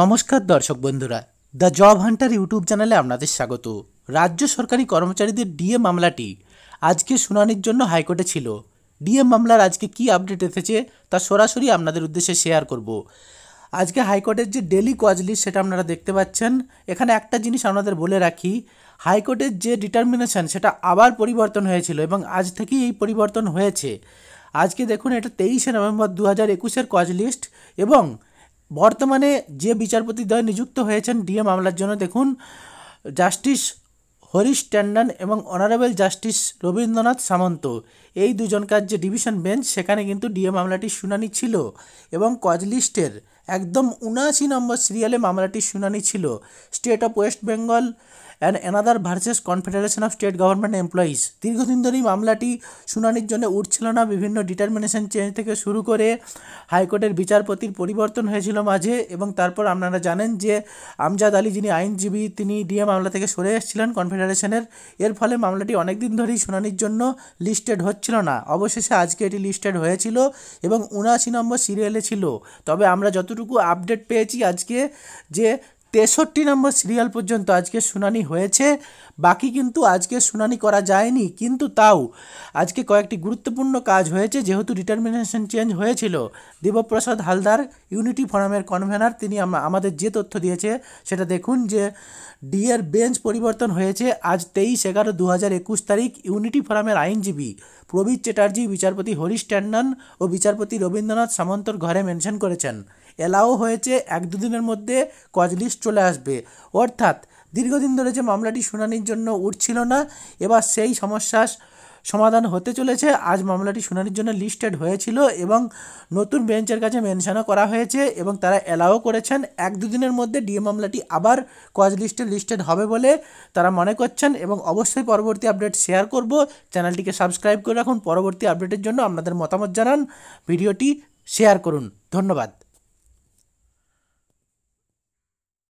নমস্কার দর্শক বন্ধুরা দ্য জব হান্টার ইউটিউব চ্যানেলে আপনাদের স্বাগত রাজ্য সরকারি কর্মচারীদের ডিএ মামলাটি আজকে শুনানির জন্য হাইকোর্টে ছিল ডিএ মামলার আজকে কি আপডেট এসেছে তা সরাসরি আপনাদের উদ্দেশ্যে শেয়ার করব আজকে হাইকোর্টের যে ডেলি কোয়াজ লিস্ট সেটা আপনারা দেখতে পাচ্ছেন এখানে একটা জিনিস আপনাদের বলে রাখি হাইকোর্টের যে ডিটারমিনেশন সেটা আবার পরিবর্তন হয়েছিল এবং আজ থেকেই এই পরিবর্তন হয়েছে আজকে দেখুন এটা তেইশে নভেম্বর দু হাজার একুশের কোয়াজ লিস্ট এবং বর্তমানে যে বিচারপতি দ্বয় নিযুক্ত হয়েছেন ডিএ মামলার জন্য দেখুন জাস্টিস হরিশ ট্যান্ডন এবং অনারেবল জাস্টিস রবীন্দ্রনাথ সামন্ত এই দুজনকার যে ডিভিশন বেঞ্চ সেখানে কিন্তু ডিএ মামলাটির শুনানি ছিল এবং কজলিস্টের একদম উনাশি নম্বর সিরিয়ালে মামলাটির শুনানি ছিল state of West Bengal and another versus confederation of state government employees দীর্ঘদিন ধরেই মামলাটি শুনানির জন্য উঠছিল না বিভিন্ন ডিটারমিনেশন চেঞ্জ থেকে শুরু করে হাইকোর্টের বিচারপতির পরিবর্তন হয়েছিল মাঝে এবং তারপর আপনারা জানেন যে আমজাদ আলী যিনি আইনজীবী তিনি ডিএ মামলা থেকে সরে এসেছিলেন কনফেডারেশনের এর ফলে মামলাটি অনেকদিন ধরেই শুনানির জন্য লিস্টেড হচ্ছিল না অবশেষে আজকে এটি লিস্টেড হয়েছিল এবং উনাশি নম্বর সিরিয়ালে ছিল তবে আমরা যতটুকু যতটুকু আপডেট পেয়েছি আজকে যে তেষট্টি নম্বর সিরিয়াল পর্যন্ত আজকে শুনানি হয়েছে বাকি কিন্তু আজকে শুনানি করা যায়নি কিন্তু তাও আজকে কয়েকটি গুরুত্বপূর্ণ কাজ হয়েছে যেহেতু ডিটারমিনেশন চেঞ্জ হয়েছিল দেবপ্রসাদ হালদার ইউনিটি ফোরামের কনভেনার তিনি আমাদের যে তথ্য দিয়েছে সেটা দেখুন যে ডিএর বেঞ্চ পরিবর্তন হয়েছে আজ তেইশ এগারো দু হাজার একুশ তারিখ ইউনিটি ফোরামের আইনজীবী প্রবীর চ্যাটার্জি বিচারপতি হরিশ ট্যান্ডন ও বিচারপতি রবীন্দ্রনাথ সামন্তর ঘরে মেনশন করেছেন এলাও হয়েছে এক দুদিনের মধ্যে কজলিস্ট চলে আসবে অর্থাৎ দীর্ঘদিন ধরে যে মামলাটি শুনানির জন্য উঠছিল না এবার সেই সমস্যার সমাধান হতে চলেছে আজ মামলাটি শুনানির জন্য লিস্টেড হয়েছিল এবং নতুন বেঞ্চের কাছে মেনশানও করা হয়েছে এবং তারা অ্যালাও করেছেন এক দুদিনের মধ্যে ডিএ মামলাটি আবার কজ লিস্টে লিস্টেড হবে বলে তারা মনে করছেন এবং অবশ্যই পরবর্তী আপডেট শেয়ার করব চ্যানেলটিকে সাবস্ক্রাইব করে রাখুন পরবর্তী আপডেটের জন্য আপনাদের মতামত জানান ভিডিওটি শেয়ার করুন ধন্যবাদ